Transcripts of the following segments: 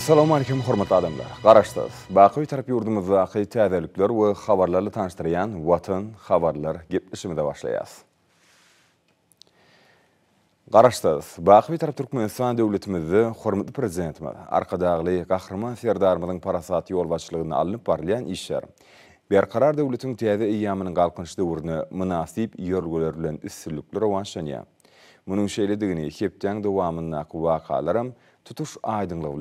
Assalamu alaykum hormatly adamlar. Garaşdyz. Baqy taraf ýurdumyzda aýy täzeliklер we habarlary tanıştyrýan Watan habarlar gepleşimde başlaýas. Garaşdyz. Baqy taraf Türkmenistan döwletimizde hormatly prezidentimiz, arka daglyk gahrman serdarymyzyň parasat ýol başçylygyny alınıp barlayan işler. Bir karar döwletiň täze ýamynyň galkynçy döwrüne münasip ýörgüler tutuş Tutuš Aydıng lo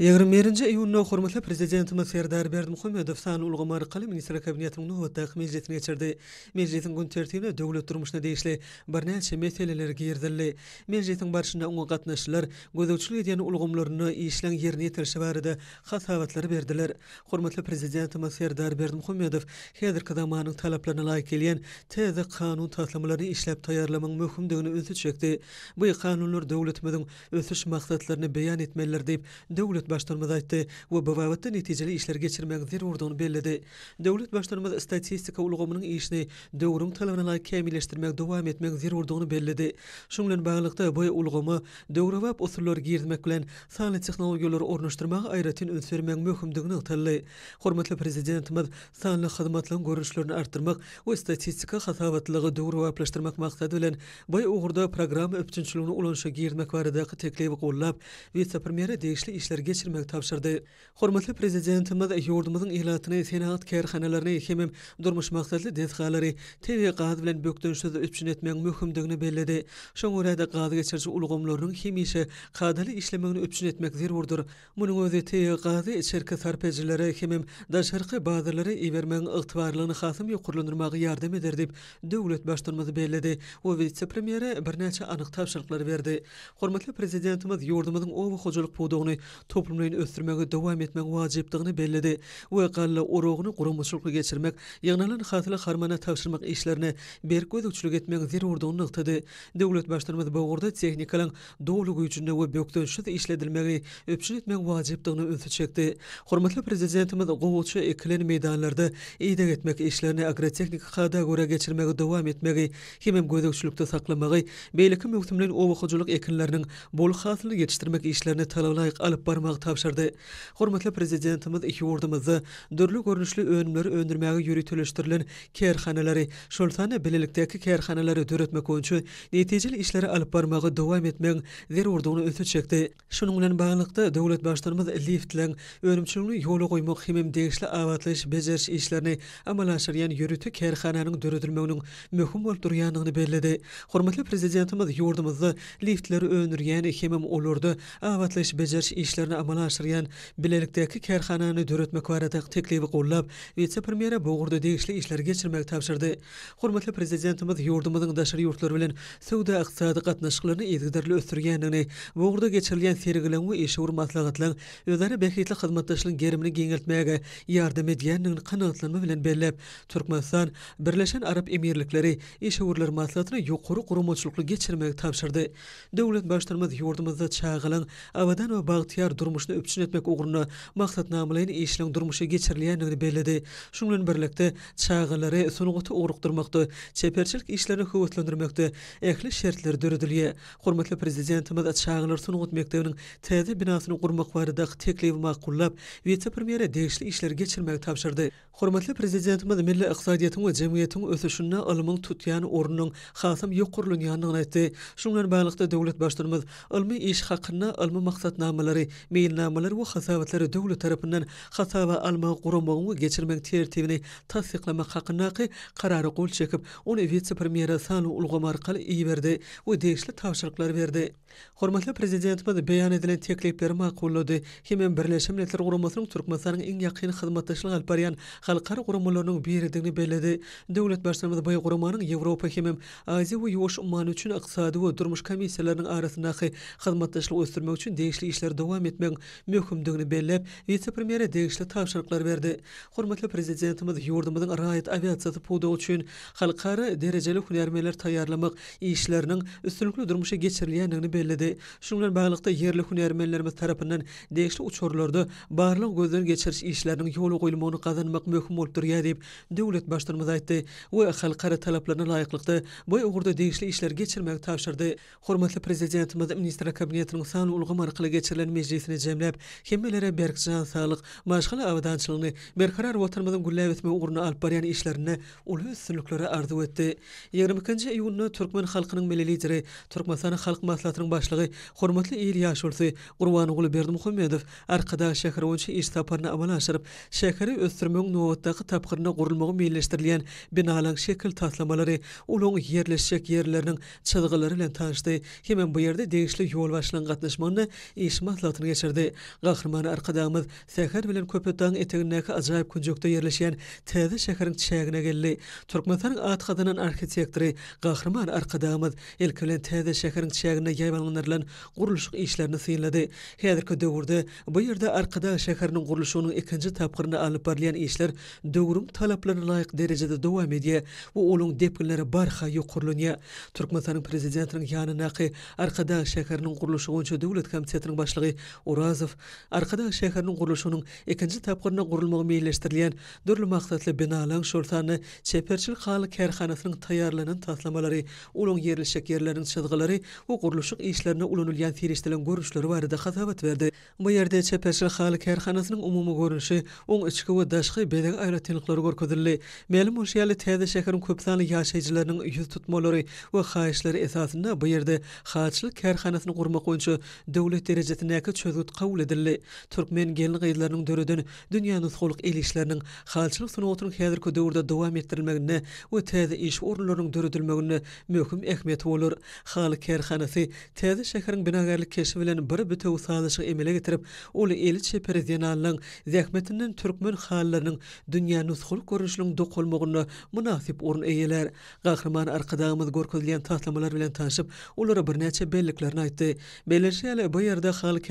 Ýerimerinji iýunda hormatly prezidentimiz Serdar Berdimuhammedow san ulgy maraqaly ministr kabinetiniň nöwetde hizmetine çyrdy. Mejlisiň gün tertibine döwlet durmuşyna değişli bir näçe meseleler girdirildi. Mejlisiň barşynda uňa gatnaşyşlar, gözegçilik diýen ulgymlaryny işleň ýerine ýetirişi barada hasabatlar berdiler. Hormatly prezidentimiz Serdar Berdimuhammedow häzir kadamanyň talaplaryna laýyk gelen täze kanun taýdamlaryny işläp taýýarlamagy möhümdigini degini çekdi. Bu kanunlar döwletimiziň ösüş maksatlaryny beýan etmeler diýip döwlet Döwlet başdanmy aýtdy we bu wagtda netijeli işler geçirmek zerurdygyny bellidi. Döwlet başdanmy statistika ulgamynyň işini döwrüm talabyna laýyk kämilleşdirmek dowam etmek zerurdygyny bellidi. Şoň bilen baglykda bu ulgamy döwrewap usullar girdmek bilen sanly tehnologiýalary ornaşdyrmak aýratyn ünsermek möhümdigini tutdy. Hormatly prezidentimiz sanly hyzmatlaryň görnüşlerini artdyrmak we statistika hatawatlygy döwrewaplaşdyrmak maksady bilen bu ugurda programma öpçünçiligini ulanşa girdmek barada teklewi gollap vice-premiere degişli işlerge geçirmek tapşırdı. Hormatly prezidentimiz ýurdumyzyň e, ehlatyny, senat kärhanalaryny hem durmuş maksatly dehgalary, TV gazy bilen bökdünşüde üçin etmek möhümdigini bellädi. Şoň üçin de gazy geçirji ulgamlarynyň himişi gazyly işlemegini üçin etmek zerurdur. Munyň özü TV gazy şirket tarpejileri hem da şerhi bazylary iwermäň ygtybarlygyny hasym ýokurlandyrmagy ýardam eder diýip döwlet başdyrmyz bellädi. O wiçe premiere birnäçe anyk tapşyrklar berdi. Hormatly prezidentimiz ýurdumyzyň ogy hojalyk podugyny toplumlayın ötürməgi davam etmək bellidi. Bu yaqalla oroğunu geçirmek yanalan xatla xarmana təşirmək işlerini bir qoyda uçluq etmək zir Devlet başlarımız bu orda texnikalan doğuluq üçün növə bəqdən şüd işlədilməgi öpçün etmək vacibdığını ötü çəkdi. Xormatlı prezidentimiz qoğulçı ekilən meydanlərdə iyidən etmək işlərini agra teknik qada qora geçirmək davam etmək etmək etmək etmək etmək etmək etmək etmək etmək etmək etmək ýaşamak tapşyrdy. Hormatly prezidentimiz iki wurdymyzy dürli görnüşli önümleri öndürmäge ýöretilýän kerhanalary, şolsany bililikdäki kerhanalary döretmek üçin netijeli işleri alyp barmagy dowam etmek zerurdygyny ötüp çekdi. Şunun bilen baglanykda döwlet başlygymyz liftlen önümçülügi ýol goýmak hem degişli awatlaş bezerş işlerini amala aşyryan ýöretü kärhananyň döredilmegini möhüm bolup durýanyny bellädi. Hormatly prezidentimiz ýurdymyzy liftleri öndürýän hem olurdy. Awatlaş bezerş işlerini amal aşyryan bilelikdäki kärhananyny döretmek wara teklibi gollap wetse premiera bogurda degişli işler geçirmek tapşyrdy. Hormatly prezidentimiz yurdumyzyň daşary ýurtlary bilen söwda ykdysady gatnaşyklaryny ýetgiderli ösdürgänligini, bogurda geçirilen serigilenme işi hormatlagatlar özleri beýikli hyzmatdaşlaryň gerimini giňeltmäge ýardam edýändigini kanatlanma bilen berläp, Türkmenistan Birleşen Arap Emirlikleri işi hurlar maslahatyny ýokary gurumçylykly geçirmäge tapşyrdy. Döwlet başlygymyz yurdumyzda çağılan awadan we bagtiyar durmuşunu öpçün etmek uğruna maksat namlayın işlen durmuşu geçirliyenini belledi. Şunlun birlikte çağaları sunuğutu uğruqdurmaqdı, çeperçilik işlerini kuvvetlendirmekdi, ehli şertleri dörüdülye. Hormatlı prezidentimiz çağalar sunuğut mektevinin tezi binasını kurmak varıdaq teklevi makullab, vice premiere değişli işleri geçirmek tavşırdı. Hormatlı prezidentimiz milli iqtisadiyyatın ve cemiyyatın ösüşününe alımın tutyan orunun xasam yokurlun yanına etdi. Şunlun bağlıqda devlet başdurmaz, ilmi iş haqqına ilmi maksat beýinnamalar we hasabatlary döwlet tarapyndan hasaba alma gurumagyny geçirmek tertibini tassyklama hakynaky karary gol çekip, ony vitse premiera Sanu Ulgamar kal iýerde we degişli tapşyrylyklar berdi. Hormatly prezidentimiz beýan edilen teklifleri makullady. Hemen Birleşmiş Milletler Gurumasynyň Türkmenistanyň iň ýakyn hyzmatdaşlygy alparyan halkara gurumalarynyň berdigini belledi. Döwlet başçymyz bu Gurumanyň Ýewropa hemem Aziýa we Umman üçin ykdysady we durmuş komissiýalarynyň arasyndaky hyzmatdaşlygy ösdürmek üçin degişli işler dowam etmek Prezidentiň möhümdigini bellep, Wiçe Premiere degişli taýşyryklar berdi. Hormatly Prezidentimiz ýurdumyzyň raýat awiatsyzy pudagy üçin halkara derejeli hunärmenler taýýarlamak işleriniň üstünlikli durmuşa geçirilýändigini bellidi. Şu bilen baglykda ýerli hunärmenler tarapyndan degişli uçurlarda barlyk gözden geçiriş işleriniň ýoly goýulmagyny gazanmak möhüm bolup durýar diýip, döwlet başlygymyz aýtdy. Bu halkara talaplaryna laýyklykda bu ýurdumda degişli işler geçirmäge täsir edi. Hormatly Prezidentimiz Ministrler Kabinetiniň sanly ulgamy arkaly geçirilen jemlep kimmelere berkçan salyk maşgala awdançlygyny berkarar wotarmadan gullap etme ugruny alp baryan işlerini uly üstünlüklere arzu etdi 22-nji iýulda türkmen halkynyň milli lideri türkmenistan halk maslahatynyň başlygy hormatly Eýil Ýaşulsy Gurbanowgul Berdimuhammedow arkada şäher öňçe iş taparyny amala aşyryp şäheri ösdürmäň nowatdaky tapgyryna gurulmagy meýilleşdirilen binalaryň şekil taslamalary ulung yerleşjek ýerleriniň çygylary bilen tanıştı. Hemen bu ýerde degişli ýol başlanýan gatnaşmagyny iş maslahatyna geçirdi. Gahrman arkadağımız Seher bilen Köpetdan etegindeki acayip kunjukta yerleşen Tezi şehrin çeyagina geldi. Turkmenistan at kadının arkitektori Gahrman arkadağımız ilk bilen Tezi şehrin çeyagina yaybanlanırlan kuruluşuk işlerini sinledi. Hedirki dövürde bu yerde arkadağ şehrinin kuruluşunun ikinci tapkırını alıp barlayan işler dövürün talaplarına layık derecede devam ediyye ve onun depkinleri barha yukurlunya. Türkmenistan'ın prezidentinin yanı naki arkadağ şehrinin kuruluşu onca devlet komitetinin başlığı Urazov arkada şehrinin quruluşunun ikinci tapkırına kurulmağı meyleştirilen dörlü maksatlı binalan şortanı çeperçil kalı kerhanasının tayarlanan tatlamaları, ulan yerleşik yerlerin çıdgıları ve quruluşuq işlerine ulanulyan firistilen görüşleri var da hatavat verdi. Bu yerde çeperçil kalı kerhanasının umumu görüşü 13 ve daşkı beden ayratinlikleri görkudurli. Melim uşiyali tədi şehrin köpsanlı yaşayıcılarının yüz tutmaları ve xayişleri esasında bu yerde xayişli kerhanasını kurmak oyuncu devlet derecesindeki çözgü Mevlüt qawl edildi. Türkmen gelin qeydlarının dörüdün dünyanın soğuluk ilişlerinin xalçılık sonuotun xeadir kudurda doam etdirilməgini və təzə iş orlarının dörüdülməgini məkum əkmət olur. Xalik kərxanəsi təzə şəkərin binagarlik kəşifilən bir bütə usadışı emilə getirib olu eli çəpəri zəniyələrinin zəkmətinin Türkmen xalilərinin dünyanın soğuluk qorunşunun doqolmoğunu münasib orun eyyələr. Qaqırman arqadağımız qorqozlayan tatlamalar bilen tanşıb olara bir nəçə belliklərini aytdi. Belirşəyələ bu yərdə xalik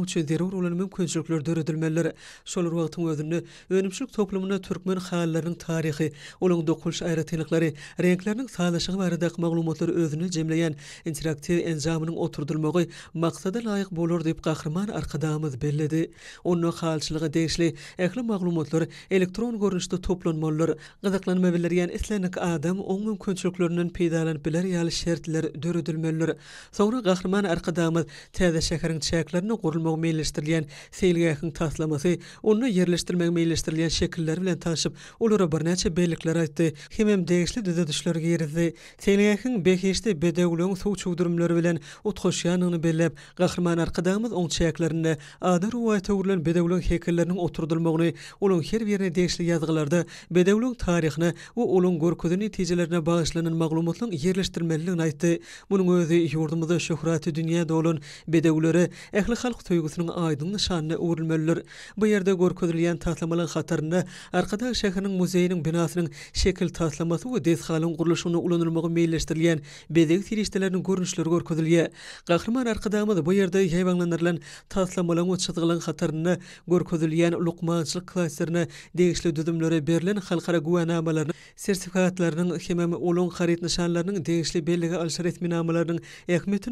bolmak üçin derur ulun mümkinçilikler döredilmeler. Şol wagtyň özünde önümçilik toplumyna türkmen halalarynyň taryhy, ulun dokuş aýratynlyklary, renkleriniň salyşygy barada maglumatlar özünü jemleýän interaktiv enjamynyň oturdylmagy maksada laýyk bolar diýip gahrman arkadaşymyz bellidi. Onu halçylygy deýişli, ähli maglumatlar elektron görnüşde toplanmalar, gyzyklanma bilen ýani adam onuň mümkinçiliklerinden peýdalanyp biler ýaly şertler döredilmeler. Sonra gahrman arkadaşymyz täze şäkäriň çäklerini tanışmak meyleştirilen seylgäkin taslaması onu yerleştirmek meyleştirilen şekiller bilen tanışıp ulara bir näçe belikler aýtdy. Himem degişli dede düşlere girdi. Seylgäkin behişde bedäwlüň suw çuwdurmlary bilen utgaşyanyny bellep gahrman arkadamyz oň çäklerini adyr we töwrlen bedäwlüň hekerleriniň oturdylmagyny, ulun her birini degişli ýazgylarda bedäwlüň taryhyny we ulun görkezini tejelerine bagyşlanan maglumatlaryň yerleştirmelerini aýtdy. Munyň özü ýurdumyzda şöhraty dünýä dolun bedäwlüri ähli halk duygusunun aydınlı şanına uğurlmöllür. Bu yerde gorkudurlayan taslamalı hatarına, arkada şehrinin muzeyinin binasının şekil taslaması ve deshalın kuruluşunu ulanırmağı meyilleştirilyen bedeg tiriştelerinin görünüşleri gorkudurlaya. Gakrman arkadağımız bu yerde yayvanlanırlan taslamalı o çatgılın hatarına, gorkudurlayan lukmançlı klaslarına, düdümlere berlin halkara guanamalarına, sertifikatlarının hemem olun xaritni şanlarının deyişli belliga belli belli belli belli belli belli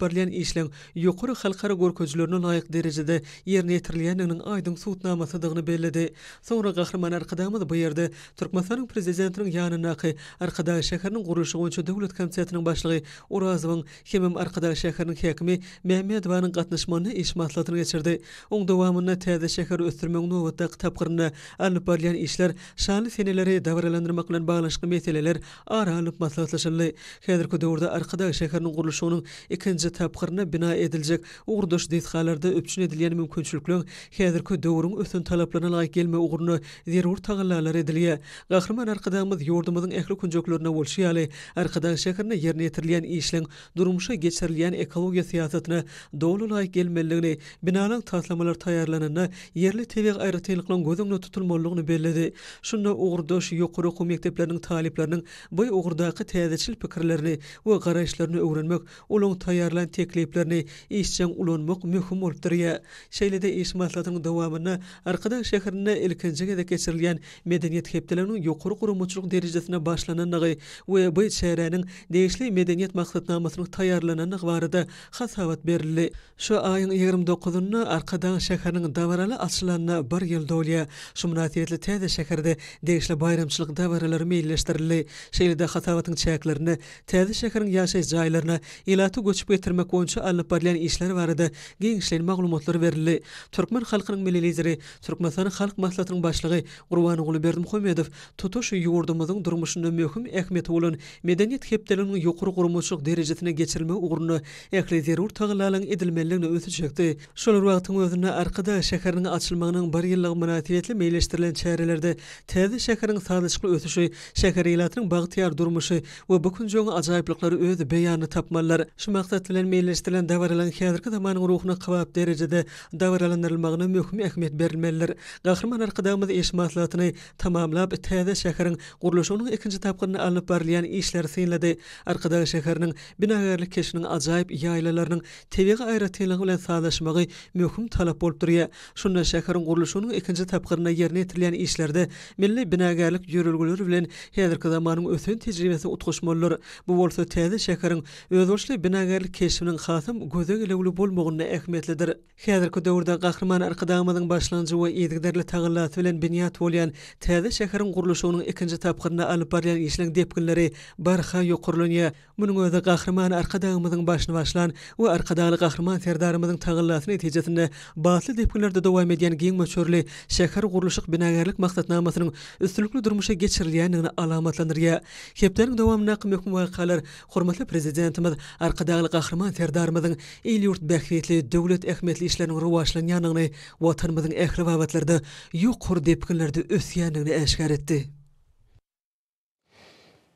belli belli belli Ýöqür xalqara gürkezlürňi laýyk derejede ýerine ýetirilýäniniň aýdyň sudnama sydygyny belledi. Sonra qahraman arkadamy bu ýerde Türkmenistan Prezidentiniň ýanyna ýa-da Arkada şäheriniň guryşy üçin döwlet komissiýasynyň başlygy Orazowing hem-hem Arkada şäheriniň häkimi Mehmet Baýan gatnaşmagyny işmatlatly geçirdi. Oň dowamyna täze şäher ösdürmegiň we täze tapgyrnyň ähli parlanyň işler şany seneleri daýarlandyrmak bilen baglanyşykly meseleler gara alyp maslahatlaşyldy. Häzirki döwürde Arkada şäheriniň gurluşynyň ikinji tapgyryna bina edilecek. Uğurdaş dizhalarda öpçün edilyen mümkünçülüklü hedirki dövrün ötün talaplana layık gelme uğurunu zirur tağallalar ediliye. Gahriman arkadağımız yordumuzun ehli kuncaklarına volşiyali arkadağın şakirini yerini yetirliyen işlin durumuşa geçirliyen ekologi siyasatini dolu layik gelmeliyini binalan taslamalar tayarlanana yerli teviq ayrı teyliklan gozumlu tutulmolunu belledi. şunda uğurdaş yokuru yokuru mekteplarini taliplarini bayi uğurdaqi tayy tayy tayy tayy tayy tayy tayy ýerli işçiň ulanmak möhüm bolýar. Şeýlede iş maslahatynyň dowamyna arkadan şäherine ilkinji gezek geçirilýän medeniýet hepdeleriniň ýokary gurumçylyk derejesine başlanandygy we bu şäheriniň degişli medeniýet maslahatnamasynyň taýýarlananyny gwarada hasabat berildi. Şu aýyň 29-nda arkadan şäheriniň dawralary açylanyna bir ýyl dolýa. Şu münasibetle täze şäherde degişli bayramçylyk dawralary meýilleşdirildi. Şeýlede hasabatyň çäklerini täze şäheriniň ýaşaýjy jaýlaryna ilaty goçup getirmek üçin alıp barlayan işlər var idi. Gen işlərin verildi. Türkmen xalqının milli lideri, Türkmenistan halk məsləhətinin başlığı Qurban oğlu Berdim Xomedov tutuş yurdumuzun durmuşunun möhüm əhmiyyəti olan mədəniyyət həftəlinin yuxarı qurumuşluq dərəcəsinə keçirilmə uğrunu əhli zərur təğlilərin edilməliyini ötə çəkdi. Şol vaxtın özünə arkada şəhərin açılmasının bir illik münasibətli məyləşdirilən çərələrdə təzə şəhərin sağlamlıqla ötüşü, şəhər ilatının bağtiyar durmuşu və bu gün çox acayiplikləri özü bəyanı tapmalar. Şu məqsədlə məyləşdirilən davaralan hedirki da manın ruhuna qvab derecedə davaralanlarılmağına mühkmi əkmet berilməlllər qxırman arqdamız eş tamamlab tədə şəxərin qurluşunun ikinci tapqını alınıb barlayan işlər seyinlədi arqda şəxərinin binəərlik keşinin acayib yaylalarının TV ayrı teəng ilə sağlaşmaqı mühkum talap olturya şunda şəxərin qurluşunun ikinci tapqına yerini etirən işlərdə milli binəərlik yürürgülür bilən hədir qdamanın ötün tecrivəsi utquşmollur bu olsa tədə şəxərin özdoşlü binəərlik keşinin xaım gözeg elewli bolmagyny ähmetlidir. Häzirki döwürde gahrman arkadamyň başlanjy we edigderle tagallaty bilen binýat bolýan täze şäheriň gurulyşynyň ikinji tapgyrna alyp barýan işleň depkinleri barha ýokurlyny. Munyň özü gahrman arkadamyň başyny başlan we arkadaly gahrman ferdarymyň taýlanýan netijesinde batly depkinlerde dowam edýän giň möçürli şäher gurulyşyk binägärlik maksatnamasynyň üstünlikli durmuşa geçirilýändigini alamatlandyr. Hepdäniň dowamyna kömek möhüm hormatly prezidentimiz, arkadaly gahrman ferdarymyň il yurt bəxviyyətli dövlət əxmətli işlərinin rövaşlan yanıqnı vatanımızın əxrəvəvətlərdə yuqor depkinlərdə öz yanıqnı əşgər etdi.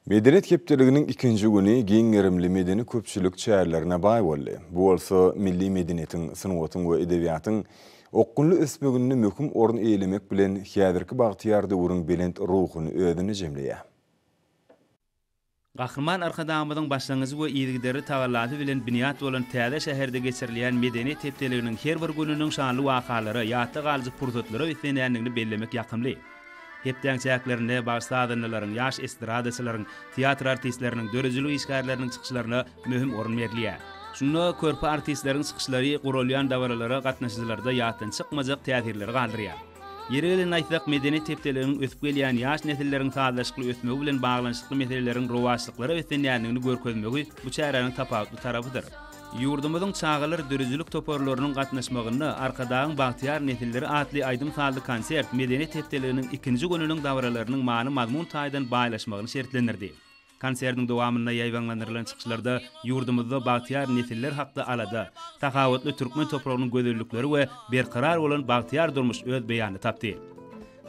Medeniyet kepçiliginin ikinci günü giyin gerimli medeni köpçülük çayarlarına bay Bu olsa milli medeniyetin, sınavatın ve edeviyatın okkunlu ispögününü mökum orun eylemek bilen hiyadirki bahtiyar urun bilent ruhun ödünü cemliye. Gahrman arkadaşımızın başlangıcı bu iyilikleri tavallatı bilen biniyat olan tiyade şehirde geçirilen medeni tepteliğinin her bir gününün şanlı vakaları, yahtı kalıcı pürtutları ve fenerliğini bellemek yakımlı. Hepten çayaklarını, bağışta adınlıların, yaş estradasıların, tiyatr artistlerinin, dörüzülü işgarlarının çıkışlarına mühim orun verliye. Şunu körpü artistlerin çıkışları, kurulyan davarları, katnaşıcılarda yahtın çıkmacak tiyatirleri kaldırıya. Yerel aýsak medeni täteläriniň ösüp gelýän ýaş nesillerin sazlaşykly ösmegi bilen baglanyşykly medeni rowaşlyklary we täniýändigini görkezmegi bu çäreňiň tapawutly tarapydyr. Ýurdumyzyň çağılar dürüzlük toparlarynyň gatnaşmagyny, arkadaky Bahtiyar netilleri adatly aýdym-sazly konsert medeni täteläriniň ikinji gününiň davralarının maany mazmun taýdan baýlaşmagyny şertlendirdi. Konserning dowamyna yaýwanlanýan çykyşlarda ýurdumyzda bahtiyar netiller hakda alada tahawutly türkmen toprağynyň gözellikleri we berqaraar bolan bahtiyar durmuş öz beýany tapdy.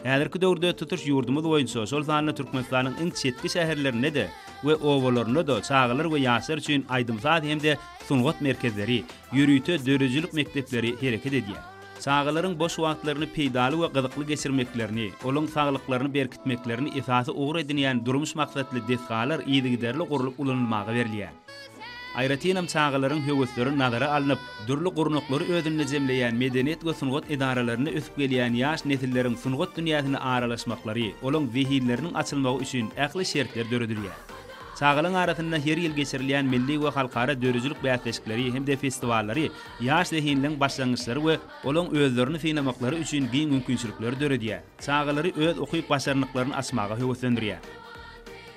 Häzirki döwürde tutuş ýurdumyz oýunçy söz sanly türkmenistanyň iň çetli şäherlerinde de we owalarynda da çağlar we ýaşlar üçin aýdym saat hemde sunwat merkezleri, ýürüýtö döwürçilik mektepleri hereket edýär. Sağlıkların boş vaqtlarını peydalı ve gıdıklı geçirmeklerini, olun sağlıklarını berkitmeklerini ifası uğur edinyen durmuş maksatlı defkalar iyidi giderli gurulup ulanılmağı verliyen. Ayratinam sağlıkların hüvüsleri nazara alınıp, durlu gurunukları özünle cemleyen medeniyet ve sunuqat idaralarını ösüp yaş nesillerin sunuqat dünyasını aralaşmakları, olun zihillerinin açılmağı üçün əkli şeritler dörüdürlüyen. Sağılın arasında her yıl geçirilen milli ve halkara dörüzülük beyaz teşkileri hem de festivalleri, yağış lehinlilerin başlangıçları ve olan özlerini finlamakları üçün giyin mümkünçülükleri dörü diye. Sağıları öz okuyup başarınlıklarını asmağa hüvetlendiriyor.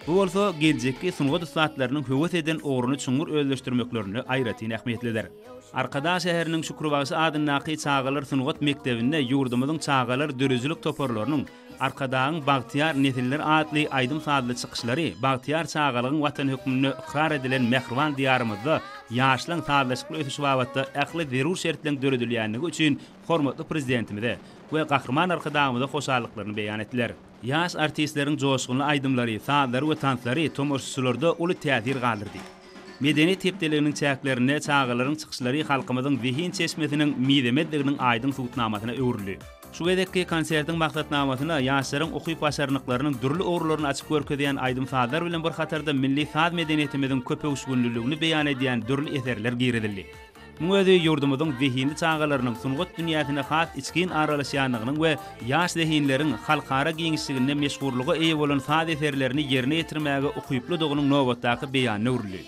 Bu olsa gelecekki sunuğu tutatlarının hüvet edin oğrunu çungur özleştirmeklerini ayrati nehmetlidir. Arkada şehrinin şükrubası adın naqi çağalar sunuğut mektevinde yurdumuzun çağalar dörüzülük toparlarının Arkadağın Bahtiyar Netinler adlı aydın sağlı çıkışları, Bahtiyar Çağalığın vatan hükmünü ıkrar edilen Mekhrivan diyarımızda yaşlan sağlı çıkışı ötüşü vavatta verur şeritlerden dörüdülüyenlik üçün hormatlı prezidentimizde ve kakırman arkadağımızda hoşarlıklarını beyan ettiler. Yaş artistlerin coşkunlu aydınları, sağları ve tanıtları tüm ırsızlarda ulu teyatir kaldırdı. Medeni tepdelerinin çayaklarına çayaklarına çayaklarına çayaklarına vihin çayaklarına çayaklarına çayaklarına çayaklarına çayaklarına Şu edekki konsertin maksatnamasına yaşların okuyup başarınıklarının dürlü uğurlarını açık görkü diyen Aydın Fadar bilen bir hatarda milli saz medeniyetimizin köpe uçgunlülüğünü beyan ediyen dürlü eserler giyredildi. Müwedi yurdumuzun zihinli çağalarının sunğut dünyasına xas içkin aralaşyanlığının ve yaş zihinlerin halkara giyinçliğinde meşgurluğu eyi olan saz eserlerini yerine yetirmeyi okuyuplu doğunun novatdaki beyanı urlu.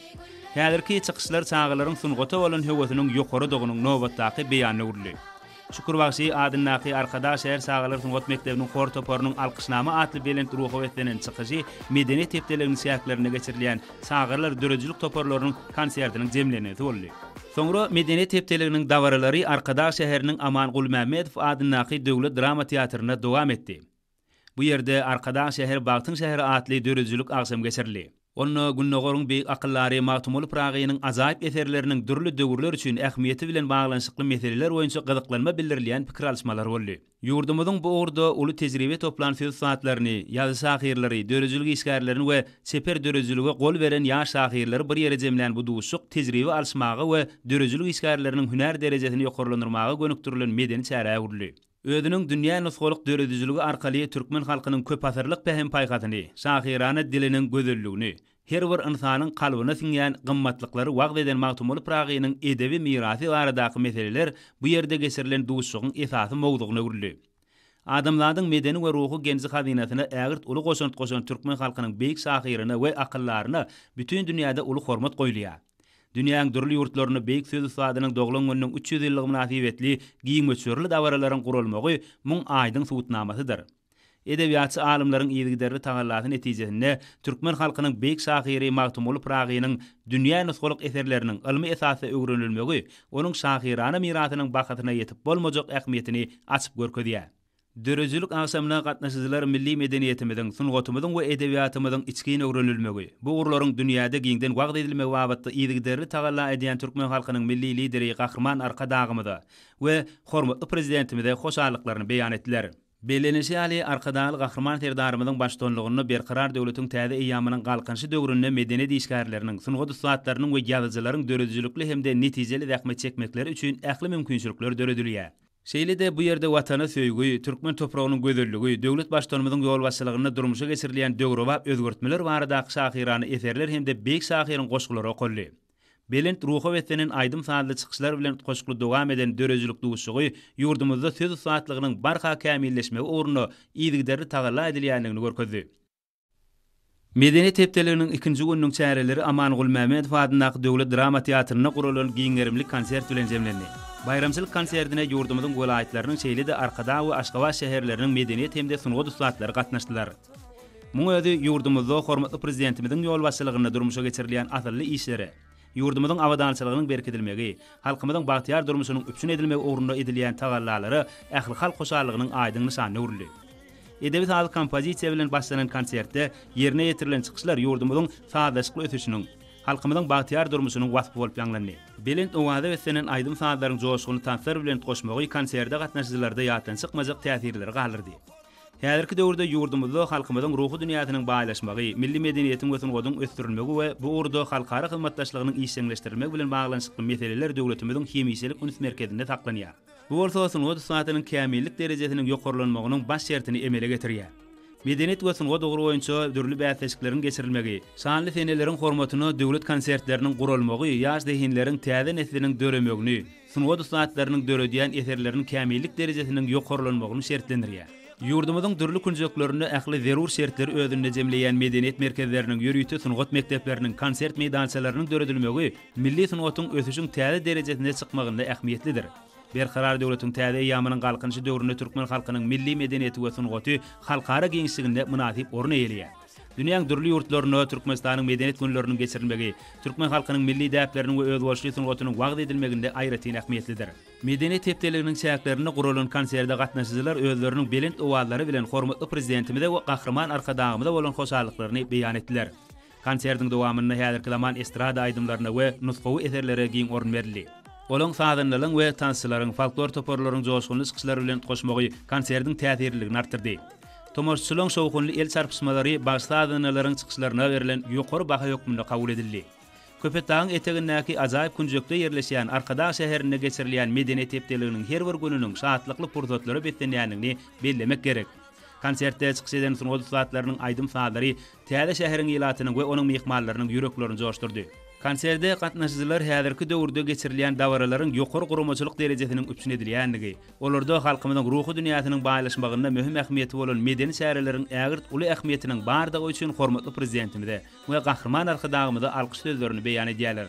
Hedirki çıxışlar çağalarının sunğutu olan hüvvetinin yukarı doğunun novatdaki beyanı urlu. Şükür bagşy adyn naqy arkada şäher sagalar sungat mektebiniň hor toparynyň alkyşnamy atly belen ruhy wetlenen çykyjy medeniýet tepdeleriniň siýaklaryna geçirilýän sagalar döredijilik toparlarynyň konsertiniň jemlenýär bolýar. Soňra medeniýet tepdeleriniň dawaralary arkada şäheriniň Amangul Mehmedow adyn naqy döwlet drama teatryna dowam etdi. Bu ýerde arkada şäher Bagtyň şäheri atly döredijilik agsam geçirildi. Onu günnö bir bi akıllari matumulu prağiyinin azayip eterlerinin dürlü dögürler üçün bilen bilen bağlanışıklı meteliler oyuncu qıdıqlanma bildirliyen pikir alışmalar oldu. Yurdumudun bu ordu ulu tezrivi toplan fiyat saatlerini, yazı sahirleri, dörücülü iskarilerini ve seper dörücülü gol veren yağ sahirleri bir yere cemlen bu duusuk tezribe alışmağı ve dörücülü iskarilerinin hüner derecesini yokorlanırmağı gönüktürlülü medeni çarağı Ödünün dünya nusxoluk döredijiligi arkali Türkmen xalqının köp asırlık payqatini, paykatını, şahirana dilinin gözüllüğünü, her bir insanın kalbına singeyen gımmatlıkları vaqt eden mahtumulu mirafi edebi mirasi meseleler bu yerde geçirilen duşuqın esasi moğduğuna ürlü. Adamlardan medeni ve ruhu genzi xazinasini ağırt ulu qosant qosant Türkmen halkının beyik şahirana ve akıllarına bütün dünyada ulu hormat koyluya. dünýäniň dürli ýurtlaryny beýik sözü usadynyň doglan gönüň 300 ýyllygy münasibetli giň möçürli dawaralaryň gurulmagy muň aýdyň subutnamasydyr. Edebiýatçy alimleriň ýygyderli tagallaty netijesinde türkmen halkynyň beýik şahyry Magtumuly Pragynyň dünýä nusgalyk eserleriniň ilmi esasy öwrenilmegi, onuň şahyrana mirasynyň bahatyna ýetip bolmajak ähmiýetini açyp görkezýär. Dörözülük awsamna gatnaşyzlar milli medeniýetimiziň, sunugatymyzyň we edebiýatymyzyň içki nägrelülmegi. Bu urlaryň dünýäde giňden wagt edilmegi we wagtda ýygdyry tagalla edýän türkmen halkynyň milli lideri Gahrman Arka we hormatly prezidentimizde hoşallyklaryny beýan etdiler. Belenisi Ali Arka Dağyl Gahrman terdarymyzyň başdanlygyny berkarar döwletiň täze ýaýamynyň galkynçy döwründe medeniýet işgärleriniň, sunugat ustalarynyň we ýazgylaryň dürüzülükli hemde netijeli rahmet çekmekleri üçin ähli mümkinçilikler döredilýär. Şeýle de bu ýerde watana söýgüi, türkmen toprağynyň gözelligi, döwlet başdanymyň ýol wasylygyna durmuşa geçirilýän döwrewap özgörtmeler wara da aksa ahirany eferler hem de beýik sahirin goşgulary okuldy. Belent ruhy we tenin aýdym sanly çykyşlar bilen goşgulary dogam eden döwrejilik duýuşygy ýurdumyzda söz saatlygynyň barha kämilleşmegi ornuny ýigidirdi tagallady edilýändigini Medeni tepdelerinin ikinci gününün çäreleri Aman Gul Mehmet Fadınak Döwlet Drama Teatrynyň gurulan giňerimli konsert bilen jemlendi. Bayramçylyk konsertine ýurdumyzyň golaýatlarynyň şeýle-de Arkada we Aşgabat şäherleriniň medeni temde sunuw dostlary gatnaşdylar. Muň ýerde ýurdumyzda hormatly prezidentimiziň ýol başçylygyna durmuşa geçirilýän asyrly işleri, ýurdumyzyň awadanlygynyň berkedilmegi, halkymyzyň bagtyar durmuşynyň üpsün edilmegi ugrunda edilýän tagallalary ähli halk hoşallygynyň aýdyň nişany edebi tadı kompozisiya bilen başlanan konsertde yerine yetirilen çıkışlar yurdumuzun saadaşqlı ötüşünün halkımızın baqtiyar durmuşunun vaqf bolup yanglandı. Bilen owada we senin aydın saadların joşqunu tanfer bilen qoşmagı we konsertde qatnaşdylarda yatan çıqmazyq täsirleri galdırdı. Häzirki döwürde yurdumuzda halkymyzyň ruhy dünyasynyň baýlaşmagy, milli medeniýetiň we sungudyň ösdürilmegi we bu urdu halkara hyzmatdaşlygynyň işleňleşdirilmegi bilen baglanyşykly meseleler döwletimiziň hemiselik ünüs merkezinde taklanýar. Bu wursa wasun wad saatinin kamillik derejesinin baş şertini emele getirýär. Medeniýet we sanat dogry oýunça dürli bäze geçirilmegi, sanly fenerleriň hormatyny, döwlet konsertleriniň gurulmagy, ýaş dehinleriň täze netleriniň döremegini, sanat saatlarynyň döredýän eserleriniň kamillik derejesinin yoqorlanmagyny şertlendirýär. Yurdumyň dürli künjeklerini ähli zerur şertleri özünde jemleýän medeniýet merkezleriniň ýörüýtü sanat mekdepleriniň konsert meýdançalarynyň döredilmegi milli sanatyň ösüşiniň täze derejesine çykmagynda ähmiýetlidir. Bir karar döwletiň täze ýa-manyň galkynçy döwründe türkmen halkynyň milli medeniýeti we sungaty halkara giňişliginde munasyp ornu eýilýär. Dünýäň dürli ýurtlaryna türkmenistanyň medeniýet günlerini geçirilmegi, türkmen halkynyň milli däplerini we özgürlik sungatyny wagt edilmeginde aýratyn ähmiýetli ähmiýetlidir. Medeniýet tepdeleriniň şäherlerini gurulan konserde gatnaşyjylar özleriniň belent owazlary bilen hormatly prezidentimizde we gahrman arkadaşymyzda bolan hoşallyklaryny beýan etdiler. Konserdiň dowamyny häzirki zaman estrada aýdymlaryna we nutqowy eserlere giň Bolong sadanlaryň we tansylaryň folklor toporların joşgunlys kyslary bilen goşmagy konsertiň täsirliligini artyrdy. Tomas Sulong şowgunly el çarpysmalary başlanýanlaryň çykyşlaryna berilen ýokur baha ýokmuny kabul edildi. Köpetaň etegindäki azaýyp günjekde ýerleşýän Arkada şäherine geçirilýän medeniýet tepdeliginiň her bir gününiň şahatlykly purzatlary betlenýändigini bellemek gerek. Konsertde çykyş edenler ulusatlaryň aýdym sahalary täze şäheriniň ýelatynyň we onuň mehmanlarynyň ýüreklerini joşdurdy. Konserde qatnaşyjylar häzirki döwürde geçirilýän dawralaryň ýokur gurumçylyk derejesiniň üçin edilýändigi, olarda halkymyzyň ruhy dünýäsiniň baýlaşmagynda möhüm ähmiýeti bolan medeni şäherleriniň ägirt uly ähmiýetiniň bardygy üçin hormatly prezidentimize we gahrman arkadaşymyza alkyş sözlerini beýan edýärler.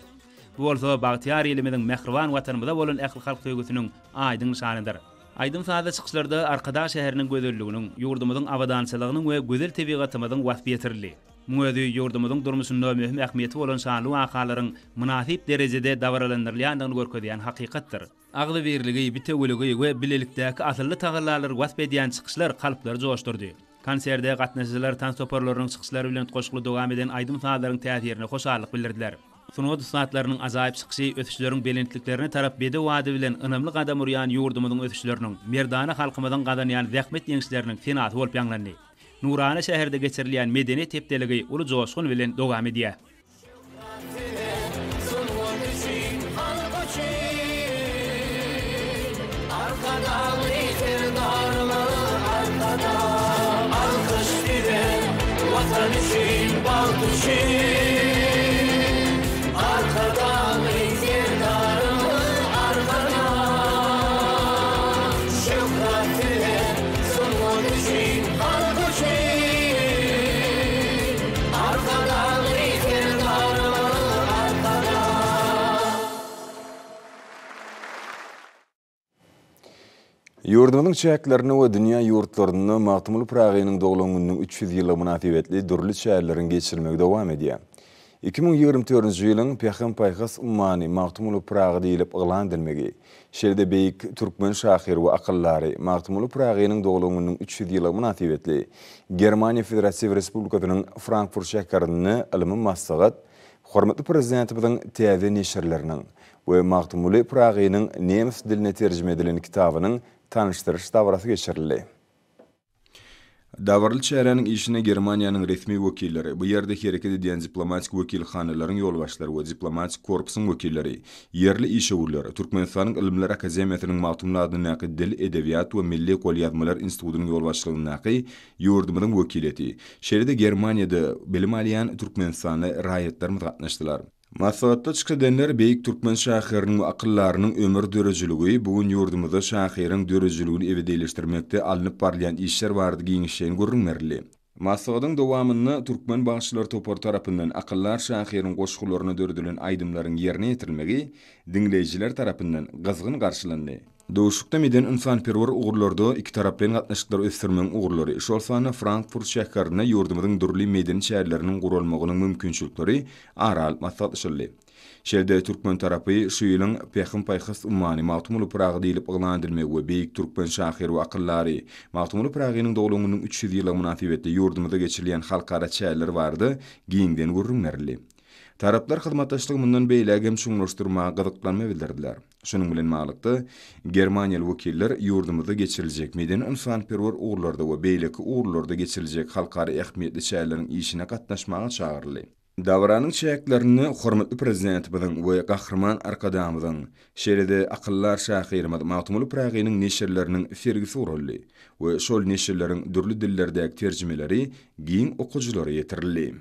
Bu bolsa Bagtiýar elimiň mehrwan watanymyza bolan ähli halk töýgüsiniň aýdyň şanydyr. Aýdym saýda çykyşlarda arkadaş şäheriniň gözelliginiň, ýurdumyzyň awadançylygynyň we gözel tebigatymyzyň wasbiýetirli Muwadi yordamadan durmusun da ähmiýeti bolan şahly wakalaryň munasip derejede dawralandyrylýandygyny görkezýän hakykatdyr. Agly berligi bitä bölegi we bilelikdäki asly taýgallar wasp edýän çykyşlar kalplary jogaşdyrdy. Konserde gatnaşyjylar tans toparlarynyň çykyşlary bilen goşgulu dowam eden aýdym sahalaryň täsirine hoşallyk bildirdiler. Sunu da sahatlarynyň azaýyp çykyşy ötüşleriniň belentliklerini tarap bedew wady bilen ynamly gadamuryan yordamadan ötüşleriniň merdana halkymyzdan gadanyan zähmet ýeňişleriniň Nurana şähärde geçerliän medeniýet hepdeligi uly joşgun bilen dogam edi. Yurdunyň çäklerini we dünýä ýurtlaryny Mahmutul Prağynyň doglan gününiň 300 ýyly munasibetli durly şäherlerini geçirmek dowam edýär. 2024-nji ýylyň Pehem Paýhas ummany Mahmutul Prağy diýilip aglandylmagy. Şeýle-de beýik türkmen şahyr we aqyllary Mahmutul Prağynyň doglan gününiň 300 ýyly munasibetli Germaniýa Federatiw Respublikasynyň Frankfurt şäherini ilmi maslahat hormatly prezidentimiziň täze neşirleriniň we Mahmutul Prağynyň nemis diline terjime edilen kitabynyň tanıştırış davrası geçirildi. Davarlı çeyrenin işine Germaniyanın resmi vekilleri, bu yerdeki hareket ediyen diplomatik vekil hanelerin yolbaşları ve diplomatik korpusun vekilleri, yerli iş avulları, Türkmenistan'ın ilimler akademiyatının matumlu adını naki dil, edeviyat ve milli kol yazmalar institutunun yolbaşlarının naki yurdumadın vekileti. Şeride Germaniyada belimaliyan Türkmenistan'ı rayetler mutatlaştılar. Masalatda çıkı denler Beyik Turkman Şahirinin akıllarının ömür dörücülüğü bugün yurdumuzda Şahirin dörücülüğünü evi deyiliştirmekte alınıp parlayan işler vardı giyinişen görün merli. Masalatın devamını Turkman Bağışçılar Topor tarafından akıllar Şahirin koşkularını dördülün aydımların yerine yetirilmeli, dinleyiciler tarafından gızgın karşılandı. Döwüşükde meden insan perwer ugurlarda iki tarapyň gatnaşyklary ösürmegiň ugurlary. Şu alsany Frankfurt şäherine ýurdumyň durly meden şäherleriniň gurulmagynyň mümkinçilikleri ara almasatdyşly. Şelde Türkmen tarapy şu ýylyň pehim paýhys ummany maglumly praga diýilip ýygnandyrmak we beýik türkmen şahyr we akyllary maglumly praganyň dogulunynyň 300 ýyly munasibetde ýurdumyňda geçirilýän halkara çäherler bardy, giňden gurulmerli. Taraplar hyzmatdaşlygy mundan beýlegem şuňlaşdyrma gyzyklanma bildirdiler. Şunun bilen maalıkta, Germaniyel vokiller yurdumuzda geçirilecek meden ınsan perver uğurlarda ve beylik uğurlarda geçirilecek halkari ehmiyetli çaylarının işine katlaşmağa çağırlı. Davranın çayaklarını hormatlı prezident bıdın ve kakırman arkadağın Şeride akıllar şahirmad matumulu prağiyinin neşerlerinin fergisi uğurlu ve şol neşerlerin dürlü dillerdeak tercimeleri giyin okucuları yetirli.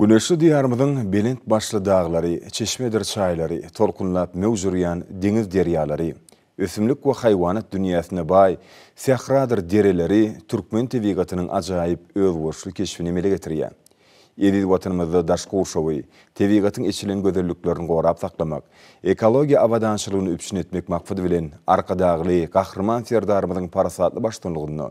Güneşli diyarımızın bilint başlı dağları, çeşmedir çayları, tolkunlap mevzuryan deniz deryaları, ösümlük ve hayvanat dünyasına bay, sehradır dereleri, Türkmen tevigatının acayip öz borçlu keşfini mele getiriyan. Еділ ватынымызды дашқуыр шоуы, тевиғатын ешілен көзірліклерін қорап сақламақ, экология аваданшылығын үпшін етмек мақфыд білен, арқадағылы қақырман сердарымыздың парасатлы баштынлығыны,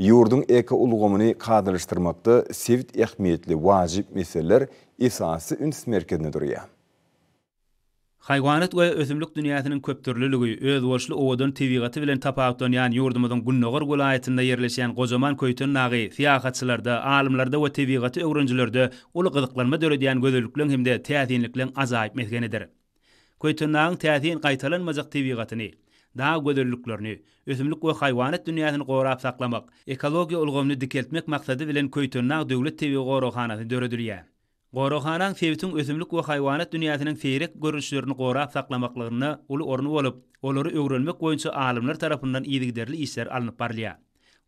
юрдың эко ұлғымыны қадылыштырмақты севит әхметлі важип меселер есасы үнсі меркедіні дұрия. Hayvanat we özümlük dünyasynyň köp türlüligi, öz wurşly owadan tebigaty bilen tapawutdan, ýani ýurdumyň günnögör gulaýatynda ýerleşen gozoman köýtün nagy, fiýahatçylarda, alimlarda we tebigaty öwrenjilerde uly gyzyklanma döredýän gözellikleriň hemde täzeinlikleriň azaýyp mehgenidir. Köýtün nagy täzein gaýtalanmazak tebigatyny, daha gözelliklerini, özümlük we hayvanat dünýäsini goýrap saklamak, ekologiýa ulgamly dikeltmek maksady bilen köýtün nagy döwlet tebigat gorahanasy döredilýär. Goroxanang fevitun özümlük we hayvanat dünýäsiniň ferik görünüşlerini gorap saklamaklaryny uly orny bolup, olary öwrenmek boýunça alimler tarapyndan ýetgiderli işler alınıp barlýar.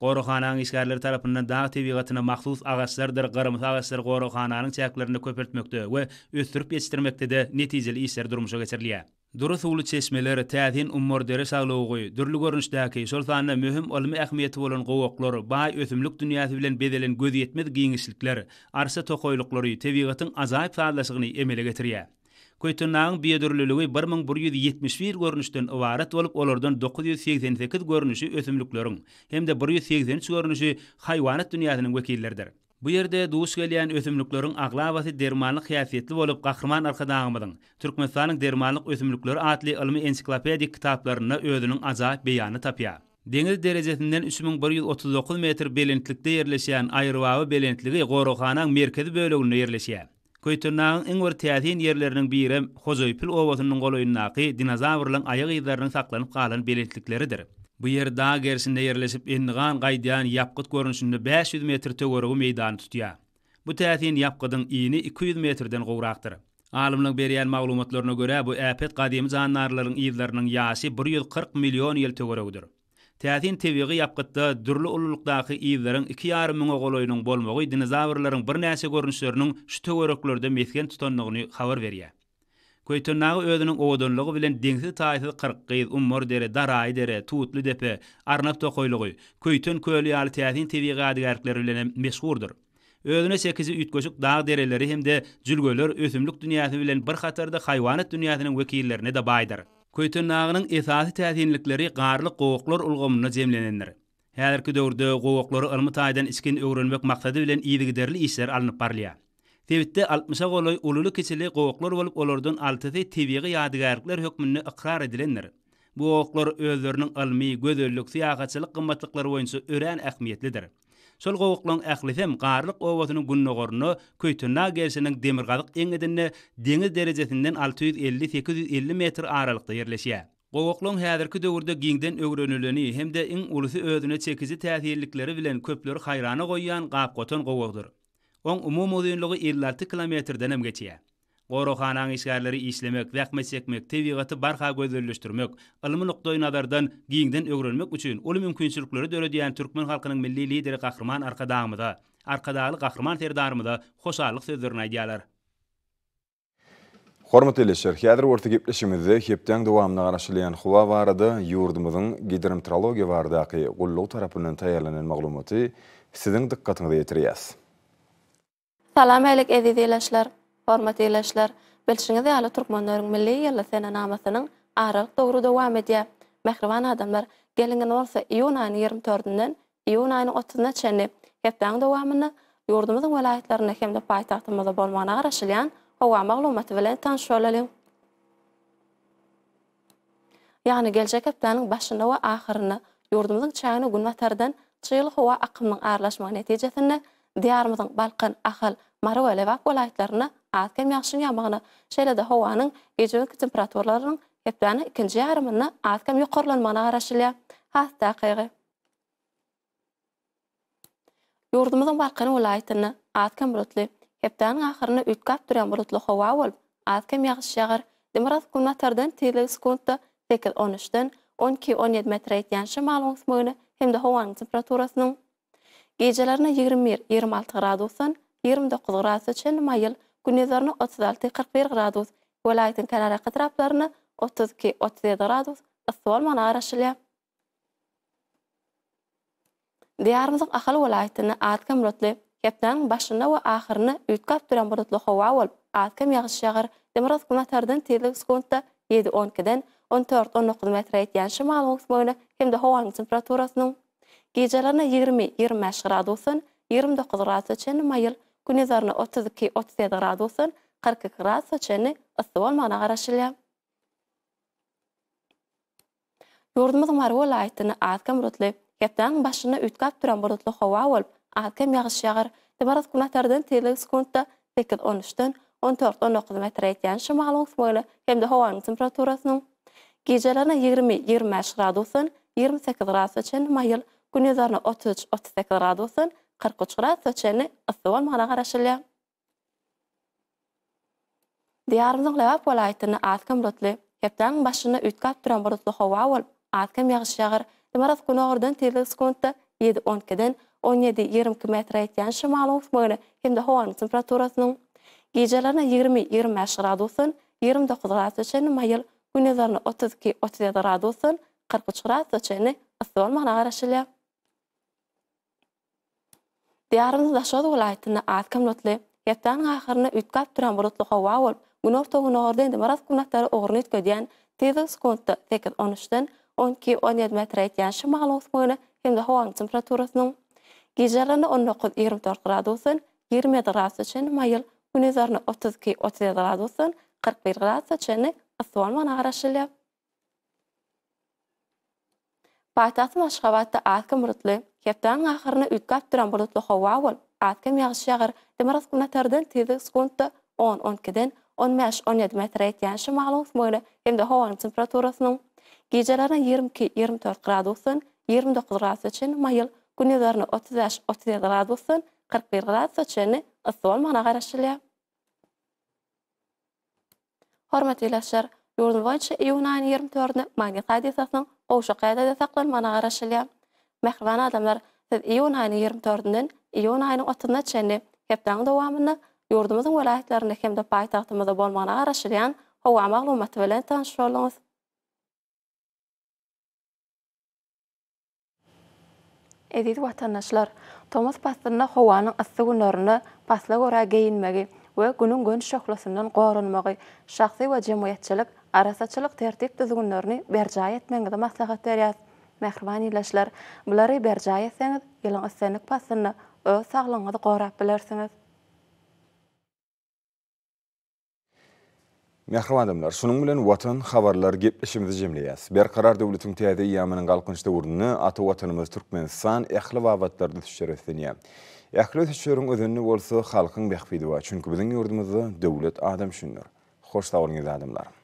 Goroxanang işgärleri tarapyndan dağ täbigatyna mahsus agaçlar der garmy agaçlar goroxanany çäklerini köpertmekde we ösdürip ýetirmekde de netijeli işler durmuşa geçirilýär. Dura thuulu cismelere taadhin ummor dere saaglou gui, durlu gorns daaki, mühim mühüm olmi aqmiyeti wolon guwoklor, bai öthümlük bilen bedelen gudiyetmed giňişlikler, arsa tokoýluklary teviigatın azayip faadlasigini emele getirýär. Koytun naang 1.171 görnüşden uvarat bolup, olordun 988 görnüşi uvarat hem de 9.7 görnüşi haýwanat dünýäsiniň Bu yerde duş gelýän ösümlikleriň agla wasy dermanlyk häsiýetli bolup gahrman arkadaşymyň Türkmenistanyň dermanlyk ösümlikleri atly ilmi ensiklopediýa kitaplaryna özüniň ajaýyp beýany tapýar. Deniz derejesinden 3139 metr belentlikde ýerleşýän Aýrwawy belentligi Gorohanaň merkezi bölegine ýerleşýär. Köýtünäň iň wür täzeýin ýerleriniň biri Hozoýpil owasynyň goýunnaky dinozawrlaryň ayağı izlerini saklanyp galan belentlikleridir. Bu yer dağ gerisinde yerleşip endigan qaydayan yapqıt görünüşünü 500 metr töwörügü meydan tutýa. Bu täsin yapqıdyň iýini 200 metrden gowrakdyr. Alimlik berýän maglumatlaryna görä bu epet qadim zannarlaryň ýyllarynyň yasi 140 million ýyl töwörügüdür. Täsin täwigi yapqıtda durly ululukdaky ýyllaryň 2.5 million goýunyň bolmagy dinozawrlaryň birnäçe görünüşleriniň şu töwöröklerde mesken tutanlygyny habar berýär. Köýtünnäge ödünin ödünligi bilen dengsi taýyhy qırqyz ummor dere daray dere tutlu depe arnaq toqoylygy köýtün köli ýaly täzin tewi gadygärlikler bilen meşhurdyr. Ödüne sekizi ütköşük dağ dereleri hem de zülgölör ötümlük dünyası bilen bir hatarda hayvanat dünyasının vekillerine de baydır. Köytün nağının esası tətinlikleri qarlı qoğuklar ulğumuna cemlenenler. Hələrki dördü qoğukları ılmı taydan iskin öğrenmək maqsadı bilen iyi derli işler alınıp Tibetde 60-a goly ululu geçeli goguklar bolup, olerden 6-ty tebigy yadygarlyklar hökmini iqrar edilenler. Bu goguklar özleriniň ilmi gözellik sihatçylyk gymmatlyklary boýunça örän ähmiýetlidir. Sol goguklaryň ählihem garlyk owazyny gunnoğorny, köýtünnä gersiniň demir garlyk engidini, deňiz derejesinden 650-850 metr aralykda ýerleşýär. Goguklaryň häzirki döwürde giňden öwredileni hem-de iň ulusy özüne çekizi täsirlikleri bilen köplüri hayran goýan gapgotun gogugdur. oň umumy uzunlygy 56 kilometrden hem geçýär. Gorohananyň işgärleri işlemek, wäkme çekmek, täwigaty barha gözellüşdirmek, ilmi nuqtaý nazardan giňden öwrenmek üçin ol mümkinçilikleri döredýän türkmen halkynyň milli lideri gahrman arkadaýmyda, arkadaýly gahrman terdarmyda hoşallyk sözlerini aýdýarlar. Hormatly leşer, häzir wagtda hepten hepden dowamly garaşylýan howa barady, ýurdumyzyň gidermetrologiýa barady, gullu tarapyndan taýýarlanan maglumaty sizin dikkatiňizi ýetirýär. Salam aylyk edi deýilýär, hormat edýilýär. Bilşiňiz ýaly türkmenleriň milli ýaly sene namasynyň ary dogry dowam edýär. Mehriban adamlar geliň bolsa iýun aýynyň 24 nden iýun aýynyň 30-na çenli hepdaň dowamyny ýurdumyzyň welaýetlerinde hemde de paýtagtymyzda bolmagyna garaşylýan howa maglumat bilen tanşylalym. Yani geljek hepdaň başyna we ahyryna ýurdumyzyň çaýyny gün batardan çyly howa akymynyň aralaşmagy netijesinde Diyarmızın balkın, ahal, Mara we Lewak welaýatlaryna az kem ýagşyň ýamagyna, şeýlede howanyň gejeki temperaturalarynyň hepdäni ikinji ýarymyny az kem ýokarlanmagyna garaşylýar. Hasta haqygy. Ýurdumyzyň barkyny welaýatyny az kem bulutly, hepdäniň ahyryny ütkäp duran bulutly howa bolup, az kem ýagşy kuna tardan 13 12-17 metre etýän şamalyň smyny hem-de howanyň temperaturasynyň 21-26 gradusyň 29 gradus üçin mayıl, günüzlerini 36-41 gradus, velayetin kenara 32-37 gradus, ısı olmanı arashilya. Diyarımızın akhal velayetini adkam rutli, kepnanın başına ve ahirini ütkap duran burutlu hova olup, Atkam yağış yağır, demiraz kumatardın tizlik skunta 7-12'den 14-19 metr etiyan şimalı hoks boyunu, hem de hovanın temperaturasının. 20-25 gradusun, 29 gradus üçin mayıl, Güne zarna 32-37 grad olsun, 40 grad saçeni ısı olmağına qaraşılya. Yurdumuz maru ola aytini azkam rutli, başyny başını turan duran howa xova ol, azkam yağış yağır, demaraz kuna tardin tiyli 8 13 den 14-19 metre etiyan şimalı oksmoyla hemde hovanın temperaturasyny Gecelerine 20-25 grad 28 grad saçeni mayil, Güne zarna 33-38 grad Qarqoçqara soçeni ıssıvan qarashilya. Diyarımızın qlevap wala aytini azkam rotli, heptan başını ütkap duran burutlu xova wal, azkam yaqish yaqir, demaraz kuna ordin tirlik skunta 7-10 kidin, 17-20 metra etiyan shimalu usmoyna, hemda hovan temperaturasinun, gijalarna 20-25 gradusin, 29 gradusin, mayil, gunizarna 32-37 gradusin, 43 gradusin, qarashilya. Diyarımız daşo dugul aytyna atkam notle yetdan ahyryna ütkap turan bulutlu hawa bol. Günor togun ordan de maraz kunatlary ogrun etke diyen tezis kontta onuşdan 12-17 metre etyan şimalyk boyuna hem de hawa temperaturasynyň gejerini 19-24 gradusyn 20 gradus üçin mayl günezarny 32-30 gradusyn 41 gradus üçin asyl manaraşly. Paýtasy maşgabatda atkam rutly Kaptan ahirna ütkap duran bulutlu loho wawol. Aadkem ýagşy yaqir, demaraz kuna tördün tiddi skunta 10-10 den 15 17 kiddi yanshi maalus moyla kemda hoan temperaturasnyn. 22-24 gradusun, 29 gradusun üçin mayil, gunidorna 30 37 gradusun, 41 gradusun üçin ısuol maana gharashilya. Hormat ilashar, yurdun vajin vajin vajin mehrwan adamlar siz iýun ayyny 24-nden iýun ayyny 30-na çenli hepdaň dowamyny ýurdumyzyň welaýetlerinde hemde de paýtagtymyzda bolmagyna garaşýan howa maglumat bilen tanşýarlaryňyz. Edit watanlar, Tomas Pastyrna howanyň ýa-da pasla gora geýinmegi we günüň gün şohlasyndan gorunmagy, şahsy we jemgyýetçilik Arasatçılık tertip düzgünlerini berjai etmengi de maslahat deriyat. mehriban ýylaşlar. Bulary berjaý etseňiz, ýylyň ösenlik pasyny öz saglygyňyzy gorap bilersiňiz. Mehriban adamlar, şunun bilen watan habarlar gep işimizi jemleýäs. Berkarar döwletiň täze ýamanyň galkynçda urunyny ata watanymyz Türkmenistan ähli wagtlarda düşüşerisini. Ähli düşüşeriň özünni bolsa halkyň bexpidi we çünki biziň ýurdumyzda döwlet adam şündür. Hoş sağ olun adamlar.